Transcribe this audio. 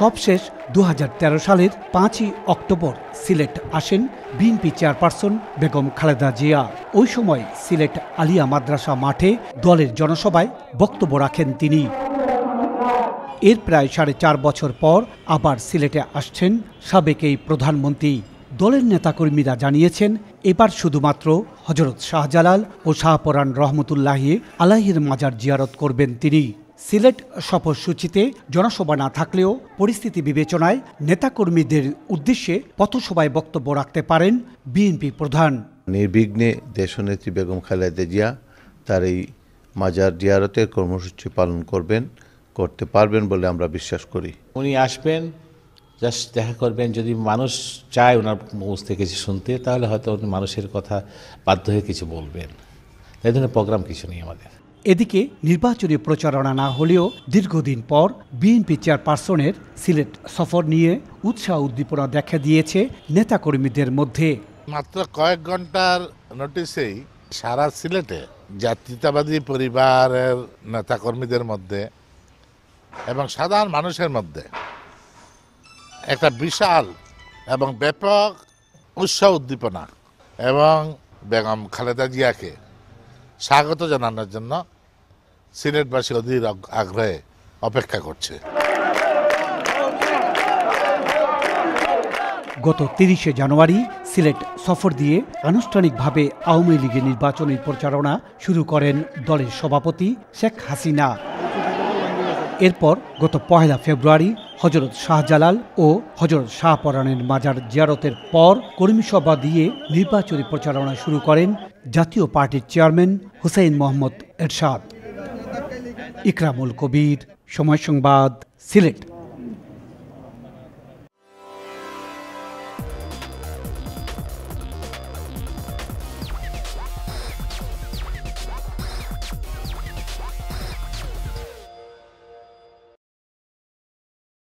সবশেষ দু সালের পাঁচই অক্টোবর সিলেট আসেন বিএনপি চেয়ারপারসন বেগম খালেদা জিয়া ওই সময় সিলেট আলিয়া মাদ্রাসা মাঠে দলের জনসভায় বক্তব্য রাখেন তিনি এর প্রায় সাড়ে চার বছর পর আবার সিলেটে আসছেন সাবেক এই প্রধানমন্ত্রী দলের নেতাকর্মীরা জানিয়েছেন এবার শুধুমাত্র হজরত শাহজালাল ও শাহপরান রহমতুল্লাহ আলাহির মাজার জিয়ারত করবেন তিনি সিলেট সফরসূচিতে জনসভা না থাকলেও পরিস্থিতি বিবেচনায় নেতাকর্মীদের উদ্দেশ্যে পথসভায় বক্তব্য রাখতে পারেন বিএনপি প্রধান নির্বিঘ্নে দেশনেত্রী বেগম খালেদা জিয়া তার এই মাজার জিয়ারতের কর্মসূচি পালন করবেন করতে পারবেন বলে আমরা বিশ্বাস করি উনি আসবেন জাস্ট দেখা করবেন যদি মানুষ চায় ওনার মুখ থেকে কিছু শুনতে তাহলে হয়তো মানুষের কথা বাধ্য হয়ে কিছু বলবেন তাই জন্য প্রোগ্রাম কিছু নেই আমাদের এদিকে নির্বাচনী প্রচারণা না হলেও দীর্ঘদিন পর বিএনপি চেয়ারপারসনের সিলেট সফর নিয়ে উৎসাহ উদ্দীপনা দেখা দিয়েছে নেতাকর্মীদের মধ্যে মাত্র কয়েক ঘন্টার নোটিশেই সারা সিলেটে জাতীয়তাবাদী পরিবারের নেতাকর্মীদের মধ্যে এবং সাধারণ মানুষের মধ্যে একটা বিশাল এবং ব্যাপক উৎসাহ উদ্দীপনা এবং বেগম খালেদা জিয়াকে স্বাগত জানানোর জন্য সিনেটবাসী অধীর আগ্রহে অপেক্ষা করছে গত তিরিশে জানুয়ারি সিলেট সফর দিয়ে আনুষ্ঠানিকভাবে আওয়ামী লীগের নির্বাচনী প্রচারণা শুরু করেন দলের সভাপতি শেখ হাসিনা এরপর গত পহেলা ফেব্রুয়ারি হজরত শাহজালাল ও হজরত শাহপরাণের মাজার জিয়ারতের পর কর্মী সভা দিয়ে নির্বাচনী প্রচারণা শুরু করেন জাতীয় পার্টির চেয়ারম্যান হুসাইন মোহাম্মদ এরশাদ ইকরামুল কবির সময় সংবাদ সিলেট